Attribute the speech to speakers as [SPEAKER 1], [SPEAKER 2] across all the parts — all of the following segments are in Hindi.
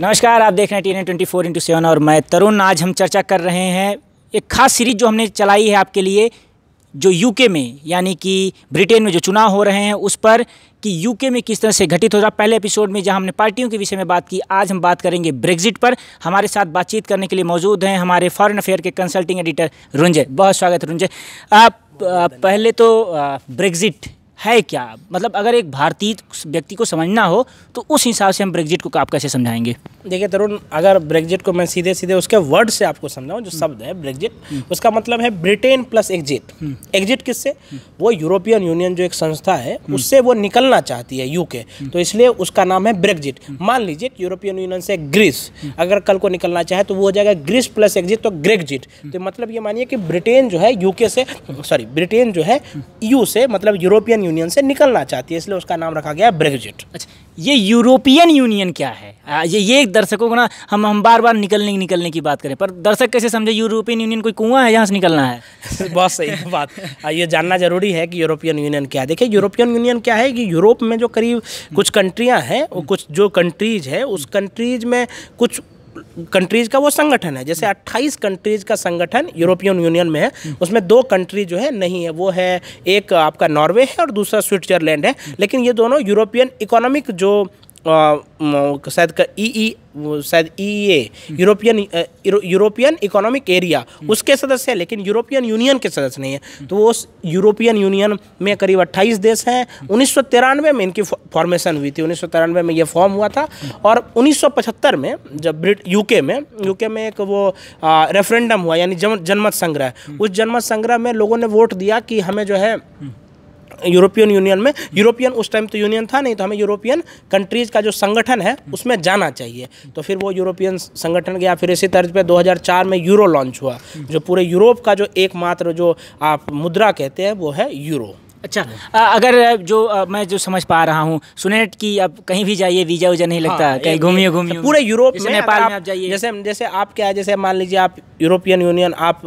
[SPEAKER 1] नमस्कार आप देख रहे हैं T N twenty four into seven और मैं तरुण आज हम चर्चा कर रहे हैं एक खास सीरीज जो हमने चलाई है आपके लिए जो यूके में यानी कि ब्रिटेन में जो चुनाव हो रहे हैं उस पर कि यूके में किस तरह से घटित हो रहा पहले एपिसोड में जहां हमने पार्टियों के विषय में बात की आज हम बात करेंगे ब्रेग्जिट पर हमारे साथ बातचीत करने के लिए मौजूद हैं हमारे फॉरेन अफेयर के कंसल्टिंग एडिटर रुंजय बहुत स्वागत रुंजय आप पहले तो ब्रेग्जिट है क्या मतलब अगर एक भारतीय व्यक्ति को समझना हो तो उस हिसाब से हम ब्रेग्जिट को आप कैसे समझाएंगे
[SPEAKER 2] देखिए तरुण अगर ब्रेग्जिट को मैं सीधे सीधे उसके वर्ड से आपको समझाऊं जो हम्म। शब्द है ब्रेग्जिट हम्म। उसका मतलब है ब्रिटेन प्लस एग्जिट एग्जिट किससे हम्म। वो यूरोपियन यूनियन जो एक संस्था है उससे वो निकलना चाहती है यूके तो इसलिए उसका नाम है ब्रेग्जिट मान लीजिए यूरोपियन यूनियन से ग्रीस अगर कल को निकलना चाहे तो वो हो जाएगा ग्रीस प्लस एग्जिट तो ग्रेग्जिट तो मतलब ये मानिए कि ब्रिटेन जो है यूके से सॉरी ब्रिटेन जो है यू से मतलब यूरोपियन यूनियन से निकलना चाहती है इसलिए उसका नाम रखा गया है ब्रेग्जिट अच्छा ये यूरोपियन यूनियन क्या है आ,
[SPEAKER 1] ये ये दर्शकों को ना हम हम बार बार निकलने निकलने की बात करें पर दर्शक कैसे समझे यूरोपियन यूनियन कोई
[SPEAKER 2] कुआं है यहाँ से निकलना है बहुत सही बात ये जानना जरूरी है कि यूरोपियन यूनियन क्या है देखिए यूरोपियन यूनियन क्या है कि यूरोप में जो करीब कुछ कंट्रियाँ हैं और कुछ जो कंट्रीज है उस कंट्रीज में कुछ कंट्रीज़ का वो संगठन है जैसे 28 कंट्रीज़ का संगठन यूरोपियन यूनियन में है उसमें दो कंट्री जो है नहीं है वो है एक आपका नॉर्वे है और दूसरा स्विट्जरलैंड है लेकिन ये दोनों यूरोपियन इकोनॉमिक जो शायद का ई e ई e, शायद E A European European economic area उसके सदस्य है लेकिन यूरोपियन यूनियन के सदस्य नहीं है तो वो यूरोपियन यूनियन में करीब 28 देश हैं उन्नीस में इनकी फॉर्मेशन हुई थी उन्नीस में ये फॉर्म हुआ था और 1975 में जब ब्रिट यूके में यूके में एक वो रेफरेंडम uh, हुआ यानी जनमत संग्रह उस जनमत संग्रह में लोगों ने वोट दिया कि हमें जो है यूरोपियन यूनियन में यूरोपियन उस टाइम तो यूनियन था नहीं तो हमें यूरोपियन कंट्रीज़ का जो संगठन है उसमें जाना चाहिए तो फिर वो यूरोपियन संगठन गया फिर इसी तर्ज पर दो में यूरो लॉन्च हुआ जो पूरे यूरोप का जो एकमात्र जो आप मुद्रा कहते हैं वो है यूरो अच्छा अगर
[SPEAKER 1] जो मैं जो समझ पा रहा हूँ सुनेट की आप कहीं भी जाइए वीजा वीजा नहीं लगता हाँ, कहीं घूमिए घूमिए पूरे यूरोप में नेपाल में आप
[SPEAKER 2] जाइए जैसे जैसे आप क्या है जैसे मान लीजिए आप यूरोपियन यूनियन आप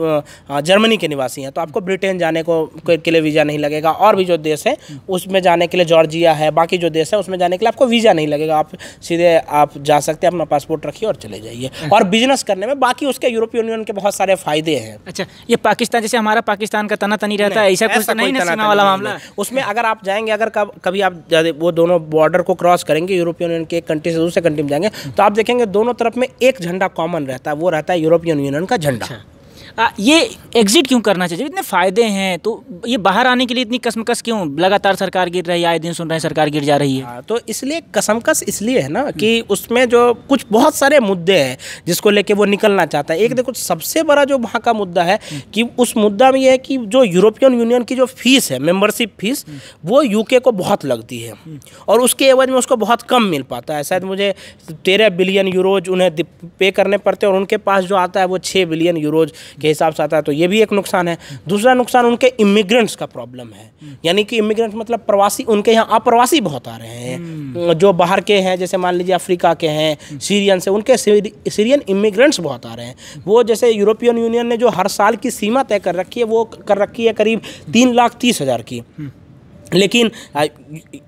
[SPEAKER 2] जर्मनी के निवासी हैं तो आपको ब्रिटेन जाने को के लिए वीज़ा नहीं लगेगा और भी जो देश है उसमें जाने के लिए जॉर्जिया है बाकी जो देश है उसमें जाने के लिए आपको वीज़ा नहीं लगेगा आप सीधे आप जा सकते हैं अपना पासपोर्ट रखिए और चले जाइए अच्छा। और बिजनेस करने में बाकी उसके यूरोपियन यूनियन के बहुत सारे फायदे हैं अच्छा
[SPEAKER 1] ये पाकिस्तान जैसे हमारा पाकिस्तान का तना तनी रहता है ऐसा कुछ नहीं वाला मामला
[SPEAKER 2] उसमें अगर आप जाएंगे अगर कभी आप वो दोनों बॉर्डर को क्रॉस करेंगे यूरोपियन यूनियन के एक कंट्री से दूसरे कंट्री में जाएंगे तो आप देखेंगे दोनों तरफ में एक झंडा कॉमन रहता है वो रहता है यूरोपियन यूनियन का झंडा अच्छा। आ, ये
[SPEAKER 1] एग्जिट क्यों करना चाहिए इतने फ़ायदे हैं तो ये बाहर आने के लिए इतनी कसमकस क्यों लगातार सरकार
[SPEAKER 2] गिर रही है आए दिन सुन रहे हैं सरकार गिर जा रही है आ, हाँ, तो इसलिए कसमकस इसलिए है ना कि उसमें जो कुछ बहुत सारे मुद्दे हैं जिसको लेके वो निकलना चाहता है एक देखो सबसे बड़ा जो वहाँ का मुद्दा है कि उस मुद्दा में यह है कि जो यूरोपियन यूनियन की जो फीस है मेम्बरशिप फीस वो यूके को बहुत लगती है और उसके एवज में उसको बहुत कम मिल पाता है शायद मुझे तेरह बिलियन यूरोज उन्हें पे करने पड़ते हैं और उनके पास जो आता है वो छः बिलियन यूरोज के हिसाब से आता है तो ये भी एक नुकसान है दूसरा नुकसान उनके इमिग्रेंट्स का प्रॉब्लम है यानी कि इमिग्रेंट्स मतलब प्रवासी उनके यहाँ अप्रवासी बहुत आ रहे हैं हम्म। जो बाहर के हैं जैसे मान लीजिए अफ्रीका के हैं सीरियन से उनके सीरियन इमिग्रेंट्स बहुत आ रहे हैं वो जैसे यूरोपियन यूनियन ने जो हर साल की सीमा तय कर रखी है वो कर रखी है करीब तीन लाख तीस हज़ार की हम्म। लेकिन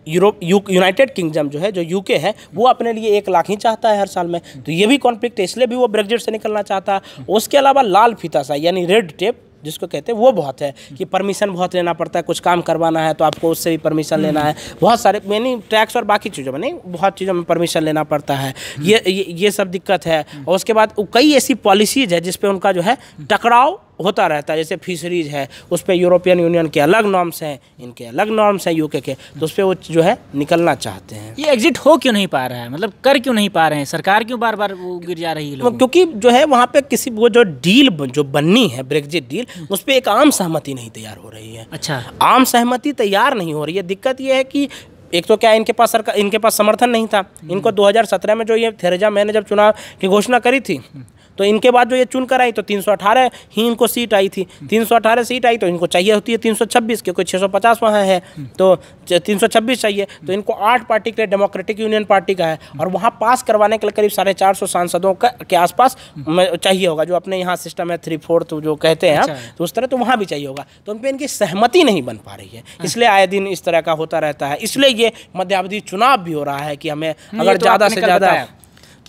[SPEAKER 2] यूरोप यू यूनाइटेड किंगडम जो है जो यूके है वो अपने लिए एक लाख ही चाहता है हर साल में तो ये भी कॉन्फ्लिक्ट है इसलिए भी वो ब्रेग्जिट से निकलना चाहता है उसके अलावा लाल सा यानी रेड टेप जिसको कहते हैं वो बहुत है कि परमिशन बहुत लेना पड़ता है कुछ काम करवाना है तो आपको उससे भी परमिशन लेना है बहुत सारे मैनी टैक्स और बाकी चीज़ों में नहीं बहुत चीज़ों में परमिशन लेना पड़ता है ये ये, ये सब दिक्कत है और उसके बाद कई ऐसी पॉलिसीज़ है जिसपे उनका जो है टकराव होता रहता है जैसे फिशरीज है उस पर यूरोपियन यूनियन के अलग नॉर्म्स हैं इनके अलग नॉर्म्स हैं यूके के तो उस पर वो जो है निकलना चाहते हैं
[SPEAKER 1] ये एग्जिट हो क्यों नहीं पा रहा है मतलब कर क्यों नहीं पा रहे हैं सरकार क्यों बार बार वो गिर जा रही है मतलब
[SPEAKER 2] क्योंकि जो है वहाँ पे किसी वो जो डील जो बननी है ब्रेग्जिट डील उस पर एक आम सहमति नहीं तैयार हो रही है अच्छा आम सहमति तैयार नहीं हो रही है दिक्कत ये है कि एक तो क्या इनके पास सरकार इनके पास समर्थन नहीं था इनको 2017 हम्म। में जो ये थेरेजा मैंने जब चुनाव की घोषणा करी थी हम्म। तो इनके बाद जो ये चुन कर आई तो तीन ही इनको सीट आई थी तीन सीट आई तो इनको चाहिए होती है तीन क्योंकि छः वहाँ है तो तीन चाहिए तो इनको आठ पार्टी के लिए डेमोक्रेटिक यूनियन पार्टी का है और वहाँ पास करवाने के लिए करीब साढ़े चार सौ सांसदों का के आसपास चाहिए होगा जो अपने यहाँ सिस्टम है थ्री फोर्थ जो कहते हैं अच्छा तो उस तरह तो वहाँ भी चाहिए होगा तो उन पर इनकी सहमति नहीं बन पा रही है हाँ। इसलिए आए दिन इस तरह का होता रहता है इसलिए ये मध्यावधि चुनाव भी हो रहा है कि हमें अगर तो ज़्यादा से ज़्यादा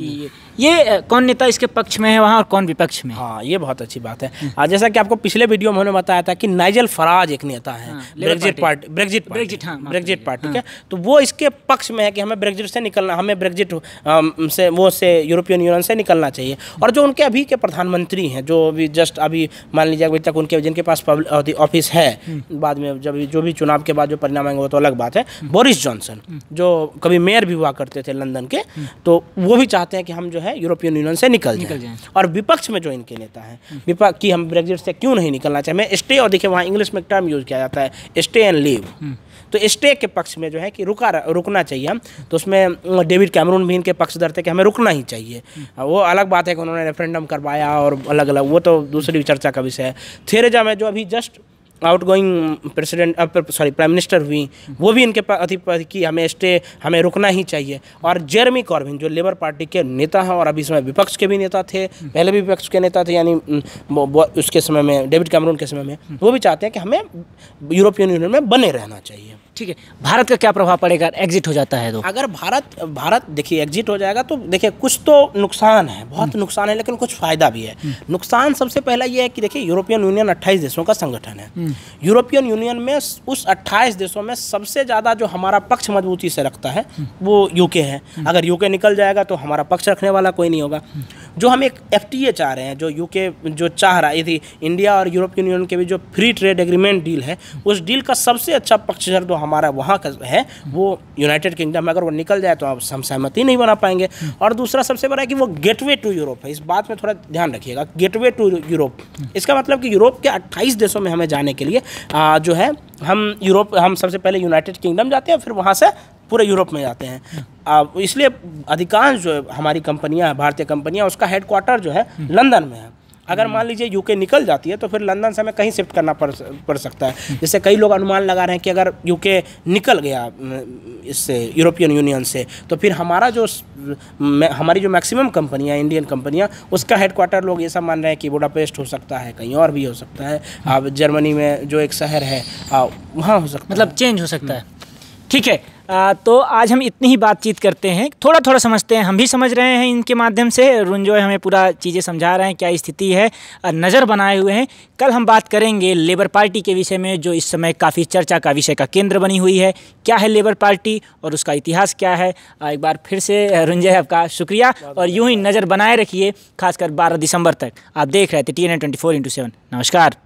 [SPEAKER 2] कि ये कौन नेता इसके पक्ष में है वहाँ और कौन विपक्ष में हाँ ये बहुत अच्छी बात है हम्म। जैसा कि आपको पिछले वीडियो में उन्होंने बताया था कि नाइजल फराज एक नेता है हाँ, ब्रेग्जिट पार्टी ब्रेग्जिट हाँ, ब्रेग्जिट हाँ ब्रेग्जिट पार्टी ठीक है तो वो इसके पक्ष में है कि हमें ब्रेग्जिट से निकलना हमें ब्रेग्जिट से वो से यूरोपियन यूनियन से निकलना चाहिए और जो उनके अभी के प्रधानमंत्री हैं जो अभी जस्ट अभी मान लीजिए अभी तक उनके जिनके पास ऑफिस है हम्म। बाद में जब जो भी चुनाव के बाद जो परिणाम आएंगे वो तो अलग बात है हम्म। बोरिस जॉनसन जो कभी मेयर भी हुआ करते थे लंदन के तो वो भी चाह चाहते हैं कि हम जो है यूरोपियन यूनियन से निकल निकल जाएं और विपक्ष में जो इनके नेता हैं विपक्ष की हम ब्रेग्जिट से क्यों नहीं निकलना चाहिए मैं स्टे और देखिए वहाँ इंग्लिश में टर्म यूज़ किया जाता है स्टे एंड लीव तो स्टे के पक्ष में जो है कि रुका रुकना चाहिए हम तो उसमें डेविड कैमरून भी इनके पक्षधर थे कि हमें रुकना ही चाहिए हम्म। वो अलग बात है कि उन्होंने रेफरेंडम करवाया और अलग अलग वो तो दूसरी चर्चा का विषय है थेरेजा में जो अभी just outgoing president sorry prime minister हुई वो भी इनके पास अति की हमें स्टे हमें रुकना ही चाहिए और जेरमी कॉर्बिन जो लेबर पार्टी के नेता हैं और अभी समय विपक्ष के भी नेता थे पहले भी विपक्ष के नेता थे यानी उसके समय में डेविड कैमरून के समय में वो भी चाहते हैं कि हमें यूरोपियन यूनियन में बने रहना चाहिए ठीक है भारत का क्या प्रभाव पड़ेगा एग्जिट हो जाता है तो अगर भारत भारत देखिए एग्जिट हो जाएगा तो देखिए कुछ तो नुकसान है बहुत हम्म। नुकसान है लेकिन कुछ फ़ायदा भी है हम्म। नुकसान सबसे पहला यह है कि देखिए यूरोपियन यूनियन अट्ठाईस देशों का संगठन है यूरोपियन हम्म। यूनियन में उस अट्ठाईस देशों में सबसे ज़्यादा जो हमारा पक्ष मजबूती से रखता है वो यूके है अगर यूके निकल जाएगा तो हमारा पक्ष रखने वाला कोई नहीं होगा जो हम एक एफ चाह रहे हैं जो यूके जो चाह रहा है इंडिया और यूरोपियन यूनियन के बीच जो फ्री ट्रेड एग्रीमेंट डील है उस डील का सबसे अच्छा पक्ष जो तो हमारा वहाँ का है वो यूनाइटेड किंगडम अगर वो निकल जाए तो आप हम सहमति नहीं बना पाएंगे और दूसरा सबसे बड़ा है कि वो गेटवे टू यूरोप है इस बात में थोड़ा ध्यान रखिएगा गेटवे टू यूरोप इसका मतलब कि यूरोप के 28 देशों में हमें जाने के लिए जो है हम यूरोप हम सबसे पहले यूनाइटेड किंगडम जाते हैं फिर वहाँ से पूरे यूरोप में जाते हैं इसलिए अधिकांश जो हमारी कंपनियां भारतीय कंपनियां उसका हेडक्वार्टर जो है लंदन हम्म। में है अगर मान लीजिए यूके निकल जाती है तो फिर लंदन से हमें कहीं शिफ्ट करना पड़ पड़ सकता है जैसे कई लोग अनुमान लगा रहे हैं कि अगर यूके निकल गया इससे यूरोपियन यूनियन से तो फिर हमारा जो हमारी जो मैक्सिमम कंपनियाँ इंडियन कंपनियाँ उसका हेडक्वार्टर लोग ये सब मान रहे हैं कि बुडापेस्ट हो सकता है कहीं और भी हो सकता है अब जर्मनी में जो एक शहर है वहाँ हो सकता मतलब चेंज हो सकता हम्म। है
[SPEAKER 1] ठीक है तो आज हम इतनी ही बातचीत करते हैं थोड़ा थोड़ा समझते हैं हम भी समझ रहे हैं इनके माध्यम से रुंजोय हमें पूरा चीज़ें समझा रहे हैं क्या स्थिति है नज़र बनाए हुए हैं कल हम बात करेंगे लेबर पार्टी के विषय में जो इस समय काफ़ी चर्चा का विषय का केंद्र बनी हुई है क्या है लेबर पार्टी और उसका इतिहास क्या है एक बार फिर से रुंजय आपका शुक्रिया और यूँ ही नज़र बनाए रखिए खासकर बारह दिसंबर तक आप देख रहे थे T N twenty four into seven नमस्कार